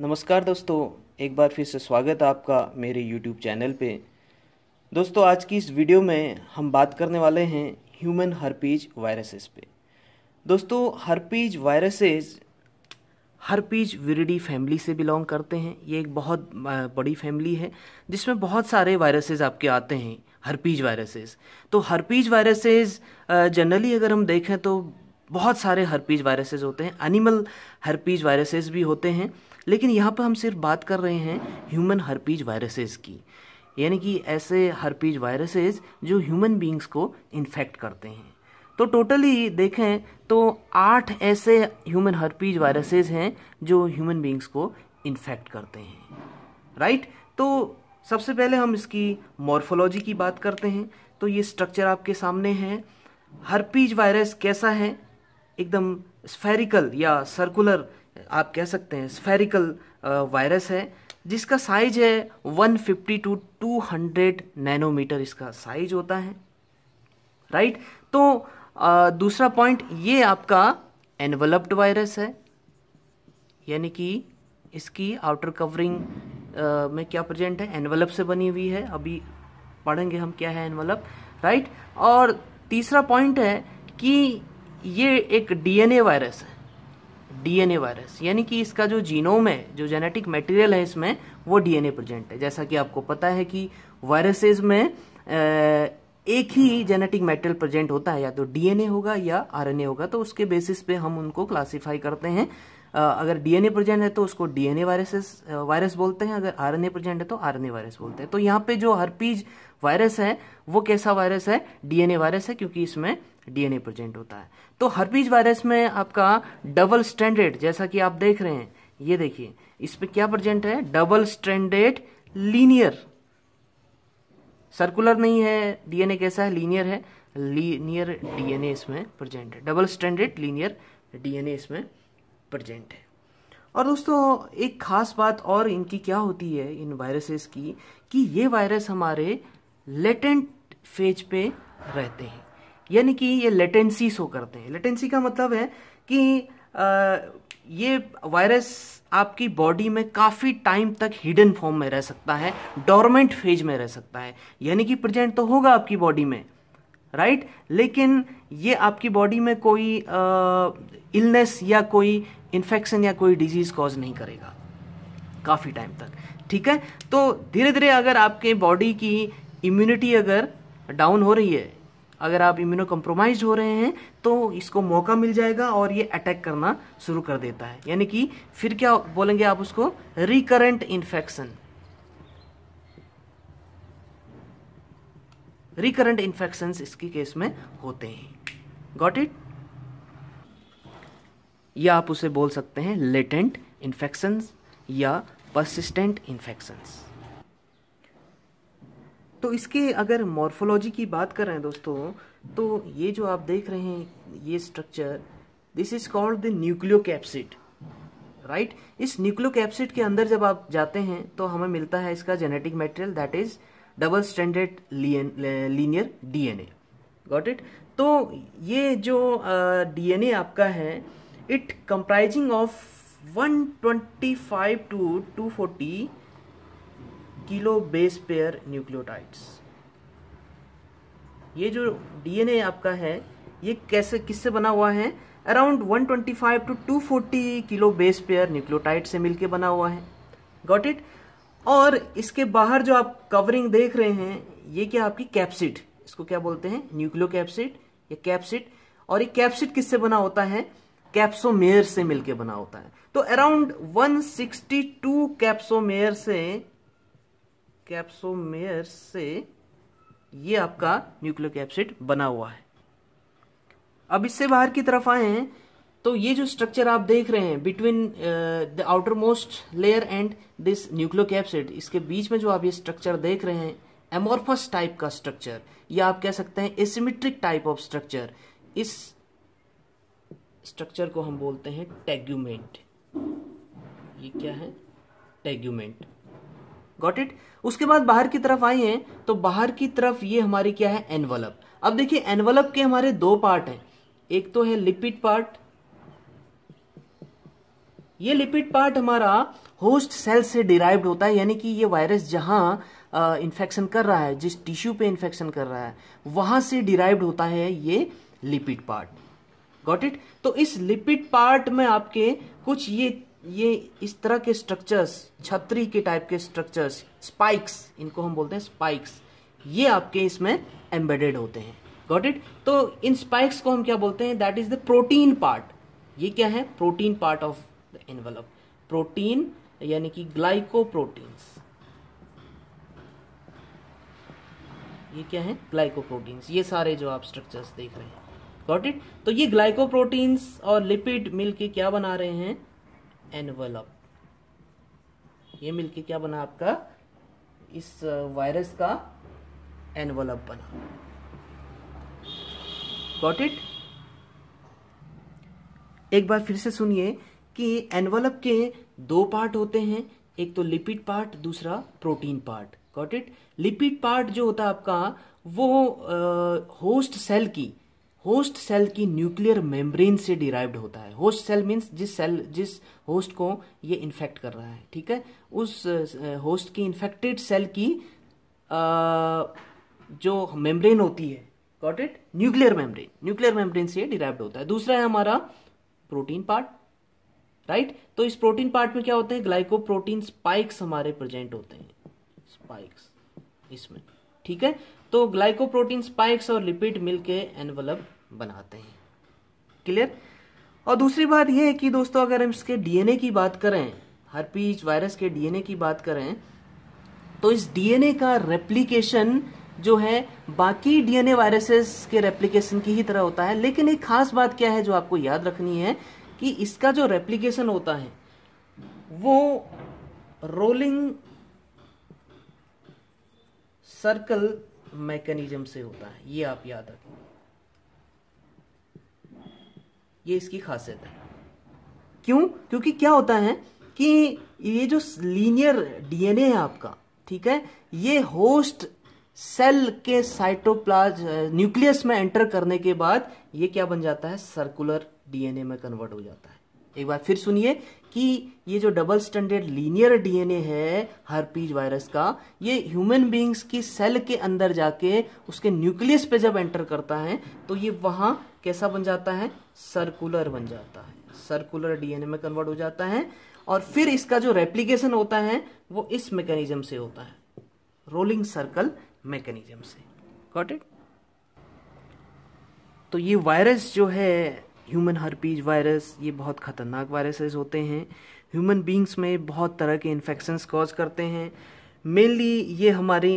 नमस्कार दोस्तों एक बार फिर से स्वागत है आपका मेरे YouTube चैनल पे दोस्तों आज की इस वीडियो में हम बात करने वाले हैं ह्यूमन हर्पीज वायरसेस पे दोस्तों herpes viruses herpes viridae family से बिलोंग करते हैं ये एक बहुत बड़ी फैमिली है जिसमें बहुत सारे वायरसेस आपके आते हैं हर्पीज वायरसेस तो हर्पीज वायरसेस जनरली अगर हम देखें तो बहुत सारे हरपीज वायरसेस होते हैं एनिमल हरपीज वायरसेस भी होते हैं लेकिन यहाँ पर हम सिर्फ बात कर रहे हैं ह्यूमन हरपीज वायरसेस की यानी कि ऐसे हरपीज वायरसेस जो ह्यूमन बींग्स को इन्फेक्ट करते हैं तो टोटली देखें तो आठ ऐसे ह्यूमन हरपीज वायरसेस हैं जो ह्यूमन बींग्स को इन्फेक्ट करते हैं राइट तो सबसे पहले हम इसकी मॉर्फोलॉजी की बात करते हैं तो ये स्ट्रक्चर आपके सामने है हरपीज वायरस कैसा है एकदम स्फेरिकल या सर्कुलर आप कह सकते हैं स्फेरिकल वायरस है जिसका साइज है 150 टू टू नैनोमीटर इसका साइज होता है राइट right? तो आ, दूसरा पॉइंट ये आपका एनवलप्ड वायरस है यानी कि इसकी आउटर कवरिंग में क्या प्रेजेंट है एनवलप से बनी हुई है अभी पढ़ेंगे हम क्या है एनवलप राइट right? और तीसरा पॉइंट है कि ये एक डीएनए वायरस है डीएनए वायरस यानी कि इसका जो जीनोम है जो जेनेटिक मटेरियल है इसमें वो डीएनए प्रेजेंट है जैसा कि आपको पता है कि वायरसेस में एक ही जेनेटिक मटेरियल प्रेजेंट होता है या तो डीएनए होगा या आरएनए होगा तो उसके बेसिस पे हम उनको क्लासिफाई करते हैं अगर डीएनए प्रेजेंट है तो उसको डीएनए वायरसेस वायरस बोलते हैं अगर आरएनए प्रेजेंट है तो आरएनए वायरस बोलते हैं तो यहाँ पे जो हरपीज वायरस है वो कैसा वायरस है डीएनए वायरस है क्योंकि इसमें डीएनए प्रेजेंट होता है तो हरपीज वायरस में आपका डबल स्टैंडर्ड जैसा कि आप देख रहे हैं ये देखिए इस पर क्या प्रेजेंट है डबल स्टैंडर्ड लीनियर सर्कुलर नहीं है डीएनए कैसा है लीनियर है लीनियर डीएनए इसमें प्रेजेंट है डबल स्टैंडर्ड लीनियर डीएनए इसमें प्रजेंट है और दोस्तों एक खास बात और इनकी क्या होती है इन वायरसेस की कि ये वायरस हमारे लेटेंट फेज पे रहते हैं यानी कि ये लेटेंसी शो करते हैं लेटेंसी का मतलब है कि आ, ये वायरस आपकी बॉडी में काफ़ी टाइम तक हिडन फॉर्म में रह सकता है डोरमेंट फेज में रह सकता है यानी कि प्रेजेंट तो होगा आपकी बॉडी में राइट right? लेकिन ये आपकी बॉडी में कोई इलनेस या कोई इन्फेक्शन या कोई डिजीज कॉज नहीं करेगा काफ़ी टाइम तक ठीक है तो धीरे धीरे अगर आपके बॉडी की इम्यूनिटी अगर डाउन हो रही है अगर आप इम्यूनो कम्प्रोमाइज हो रहे हैं तो इसको मौका मिल जाएगा और ये अटैक करना शुरू कर देता है यानी कि फिर क्या बोलेंगे आप उसको रिकरेंट इन्फेक्शन रिकरेंट इन्फेक्शन इसकी केस में होते हैं गॉट इट या आप उसे बोल सकते हैं लेटेंट इन्फेक्शन या परसिस्टेंट इन्फेक्शन तो इसके अगर मॉर्फोलॉजी की बात कर रहे हैं दोस्तों तो ये जो आप देख रहे हैं ये structure this is called the nucleocapsid right इस न्यूक्लियो कैप्सिड के अंदर जब आप जाते हैं तो हमें मिलता है इसका genetic material that is double standard linear DNA got it तो ये जो डीएनए uh, आपका है it comprising of 125 to 240 kilo base pair nucleotides ये जो डीएनए आपका है ये कैसे किससे बना हुआ है around 125 to 240 kilo base pair nucleotide से मिलके बना हुआ है गॉट इट और इसके बाहर जो आप कवरिंग देख रहे हैं ये क्या आपकी कैप्सिड इसको क्या बोलते हैं न्यूक्लियो कैप्सिड या कैप्सिड और ये कैप्सिड किससे बना होता है कैप्सोमेयर से मिलके बना होता है तो अराउंड 162 कैप्सोमेयर से कैप्सोमेयर से ये आपका न्यूक्लियो कैप्सिड बना हुआ है अब इससे बाहर की तरफ आए हैं तो ये जो स्ट्रक्चर आप देख रहे हैं between the outermost layer and this nucleocapsid इसके बीच में जो आप ये स्ट्रक्चर देख रहे हैं एमोर्फस टाइप का स्ट्रक्चर या आप कह सकते हैं एसिमेट्रिक टाइप ऑफ स्ट्रक्चर इस स्ट्रक्चर को हम बोलते हैं टेग्यूमेंट ये क्या है टेग्यूमेंट गॉट इट उसके बाद बाहर की तरफ आई है तो बाहर की तरफ ये हमारी क्या है एनवलप अब देखिए एनवलप के हमारे दो पार्ट हैं एक तो है लिपिड पार्ट ये लिपिड पार्ट हमारा होस्ट सेल से डिराइव्ड होता है यानी कि ये वायरस जहां इन्फेक्शन कर रहा है जिस टिश्यू पे इन्फेक्शन कर रहा है वहां से डिराइव्ड होता है ये लिपिड पार्ट गॉट इट तो इस लिपिड पार्ट में आपके कुछ ये ये इस तरह के स्ट्रक्चर्स छतरी के टाइप के स्ट्रक्चर्स स्पाइक्स इनको हम बोलते हैं स्पाइक्स ये आपके इसमें एम्बेडेड होते हैं गॉट इट तो इन स्पाइक्स को हम क्या बोलते हैं that is the protein part ये क्या है protein part of the protein यानी कि ग्लाइकोप्रोटीन्स ये क्या है ग्लाइकोप्रोटीन्स ये सारे जो आप स्ट्रक्चर्स देख रहे हैं गॉट इट तो ये ग्लाइकोप्रोटीन्स और लिपिड मिलके क्या बना रहे हैं एनवलप ये मिलके क्या बना आपका इस वायरस का एनवलप बना गॉट इट एक बार फिर से सुनिए कि एनवलप के दो पार्ट होते हैं एक तो लिपिड पार्ट दूसरा protein part got it lipid part जो होता है आपका वो होस्ट uh, सेल की होस्ट सेल की न्यूक्लियर मेम्ब्रेन से डिराइव्ड होता है होस्ट सेल मीन्स जिस सेल जिस होस्ट को ये इन्फेक्ट कर रहा है ठीक है उस होस्ट uh, की इन्फेक्टेड सेल की uh, जो मेम्ब्रेन होती है got it nuclear membrane nuclear membrane से डिराइव्ड होता है दूसरा है हमारा प्रोटीन पार्ट राइट तो इस प्रोटीन पार्ट में क्या होते हैं ग्लाइकोप्रोटीन स्पाइक्स हमारे प्रेजेंट होते हैं स्पाइक्स इसमें ठीक है तो ग्लाइकोप्रोटीन स्पाइक्स और लिपिड मिलके एनवलप बनाते हैं क्लियर और दूसरी बात यह है कि दोस्तों अगर हम इसके डीएनए की बात करें हरपीच वायरस के डीएनए की बात करें तो इस डीएनए का रेप्लीकेशन जो है बाकी डीएनए वायरसेस के रेप्लीकेशन की ही तरह होता है लेकिन एक खास बात क्या है जो आपको याद रखनी है कि इसका जो रेप्लीकेशन होता है वो रोलिंग सर्कल मैकेनिज्म से होता है ये आप याद रखें ये इसकी खासियत है क्यों क्योंकि क्या होता है कि ये जो लीनियर डीएनए है आपका ठीक है ये होस्ट सेल के साइटोप्लाज न्यूक्लियस में एंटर करने के बाद ये क्या बन जाता है सर्कुलर डीएनए में कन्वर्ट हो जाता है एक बार फिर सुनिए कि ये जो डबल स्टैंडर्ड लीनियर डीएनए है हर्पीज वायरस का ये ह्यूमन बींग्स की सेल के अंदर जाके उसके न्यूक्लियस पे जब एंटर करता है तो ये वहां कैसा बन जाता है सर्कुलर बन जाता है सर्कुलर डीएनए में कन्वर्ट हो जाता है और फिर इसका जो रेप्लीकेशन होता है वो इस मैकेनिज्म से होता है रोलिंग सर्कल मैकेनिज्म से गॉट इट तो ये वायरस जो है ह्यूमन हर्पीज वायरस ये बहुत ख़तरनाक वायरसेस होते हैं ह्यूमन बींग्स में बहुत तरह के इन्फेक्शंस कॉज करते हैं मेनली ये हमारी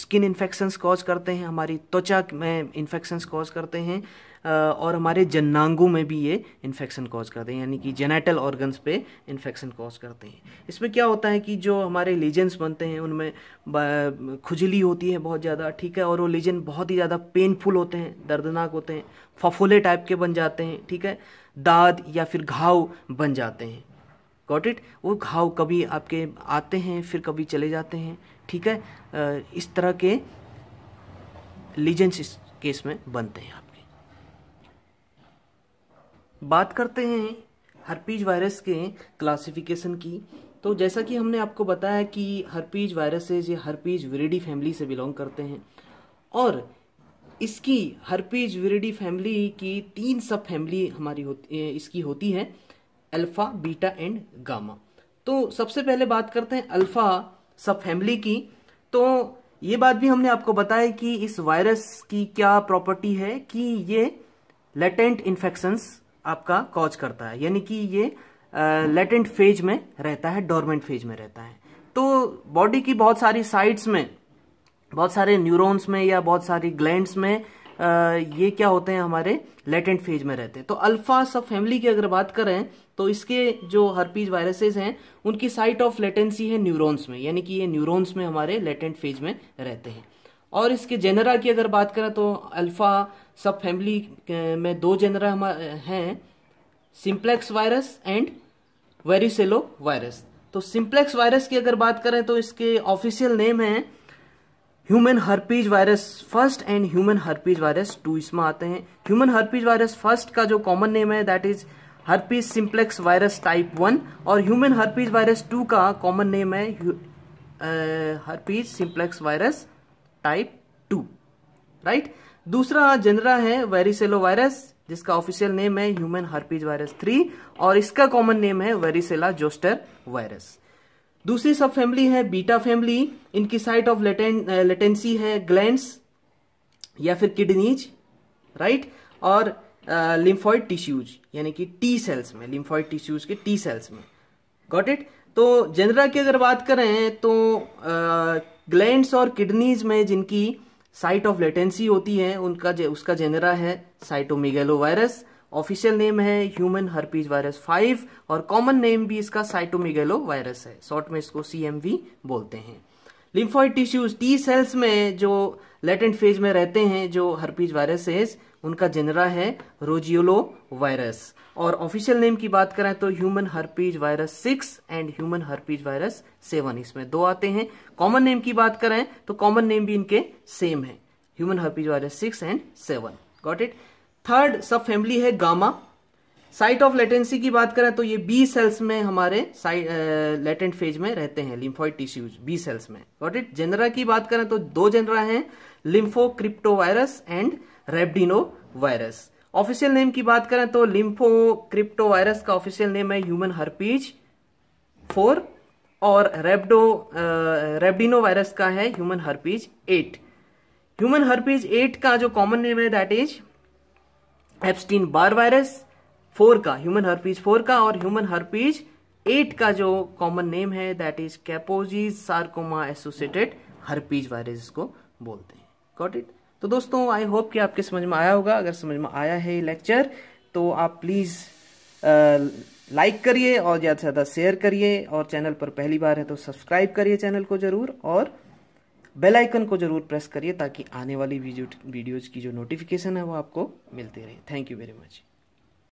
स्किन इन्फेक्शंस कॉज करते हैं हमारी त्वचा में इन्फेक्शंस कॉज करते हैं और हमारे जन्नांगों में भी ये इन्फेक्शन कॉज करते हैं यानी कि जेनेटल ऑर्गन्स पे इन्फेक्शन कॉज करते हैं इसमें क्या होता है कि जो हमारे लीजेंस बनते हैं उनमें खुजली होती है बहुत ज़्यादा ठीक है और वो लीजन बहुत ही ज़्यादा पेनफुल होते हैं दर्दनाक होते हैं फफोले टाइप के बन जाते हैं ठीक है दाद या फिर घाव बन जाते हैं गॉट इट वो घाव कभी आपके आते हैं फिर कभी चले जाते हैं ठीक है इस तरह के लीजेंस इस केस में बनते हैं आप बात करते हैं हरपीज वायरस के क्लासिफिकेशन की तो जैसा कि हमने आपको बताया कि हरपीज वायरसेज ये हरपीज विरिडी फैमिली से बिलोंग करते हैं और इसकी हरपीज विरिडी फैमिली की तीन सब फैमिली हमारी होती इसकी होती है अल्फ़ा बीटा एंड गामा तो सबसे पहले बात करते हैं अल्फ़ा सब फैमिली की तो ये बात भी हमने आपको बताया कि इस वायरस की क्या प्रॉपर्टी है कि ये लेटेंट इन्फेक्शंस आपका कॉज करता है यानी कि ये लेटेंट फेज में रहता है डोरमेंट फेज में रहता है तो बॉडी की बहुत सारी साइड्स में बहुत सारे न्यूरॉन्स में या बहुत सारी ग्लैंड्स में आ, ये क्या होते हैं हमारे लेटेंट फेज में रहते हैं तो अल्फा सब फैमिली की अगर बात करें तो इसके जो हर्पीज वायरसेस हैं उनकी साइट ऑफ लेटेंसी है न्यूरॉन्स में यानी कि ये न्यूरॉन्स में हमारे लेटेंट फेज में रहते हैं और इसके जेनरा की अगर बात करें तो अल्फा सब फैमिली में दो जेनरा हैं simplex virus and varicello virus तो सिंप्लेक्स वायरस की अगर बात करें तो इसके ऑफिशियल नेम है human herpes virus first and human herpes virus two इसमें आते हैं ह्यूमन हर्पीज वायरस फर्स्ट का जो कॉमन नेम है that is herpes simplex virus type one और ह्यूमन हर्पीज वायरस टू का कॉमन नेम है herpes simplex virus type two right दूसरा जनरा है वेरिसेलो वायरस जिसका ऑफिशियल नेम है ह्यूमन हर्पीज वायरस थ्री और इसका कॉमन नेम है वेरिसेला जोस्टर वायरस दूसरी सब फैमिली है बीटा फैमिली इनकी साइट ऑफ लेटें, लेटेंसी है ग्लैंड या फिर किडनीज राइट और लिम्फॉइड टिश्यूज यानी कि टी सेल्स में लिम्फॉइड टिश्यूज के टी सेल्स में गॉट इट तो जनरा की अगर बात करें तो ग्लैंड्स और किडनीज में जिनकी साइट ऑफ लेटेंसी होती है उनका जे, उसका जेनेरा है साइटोमिगेलो वायरस ऑफिशियल नेम है ह्यूमन हर्पीज वायरस फाइव और कॉमन नेम भी इसका साइटोमिगेलो वायरस है शॉर्ट में इसको सी बोलते हैं लिम्फॉइड टिश्यूज टी सेल्स में जो लेटेंट फेज में रहते हैं जो हर्पीज वायरस है उनका जेनरा है रोजियोलो वायरस और ऑफिशियल नेम की बात करें तो human herpes virus six and human herpes virus seven इसमें दो आते हैं कॉमन नेम की बात करें तो कॉमन नेम भी इनके सेम है human herpes virus six and seven got it third सब फैमिली है गामा साइट ऑफ लेटेंसी की बात करें तो ये बी सेल्स में हमारे लेटेंट फेज में रहते हैं लिम्फॉइड टिश्यूज बी सेल्स में वॉट इट जेनरा की बात करें तो दो जेनरा हैं lympho crypto virus and rhadino virus official name की बात करें तो लिम्फो क्रिप्टो वायरस का ऑफिशियल नेम है ह्यूमन हर्पीज फोर और रेबडो रेबडिनो वायरस का है human herpes eight human herpes eight का जो कॉमन नेम है that is Epstein Barr virus four का ह्यूमन हर्पीज फोर का और ह्यूमन हर्पीज एट का जो कॉमन नेम है that is Kaposi sarcoma associated herpes virus को बोलते हैं गॉट इट तो दोस्तों आई होप कि आपके समझ में आया होगा अगर समझ में आया है ये लेक्चर तो आप प्लीज़ लाइक करिए और ज़्यादा से ज़्यादा शेयर करिए और चैनल पर पहली बार है तो सब्सक्राइब करिए चैनल को ज़रूर और बेल आइकन को ज़रूर प्रेस करिए ताकि आने वाली वीडियोज की जो नोटिफिकेशन है वो आपको मिलती रहे थैंक यू वेरी मच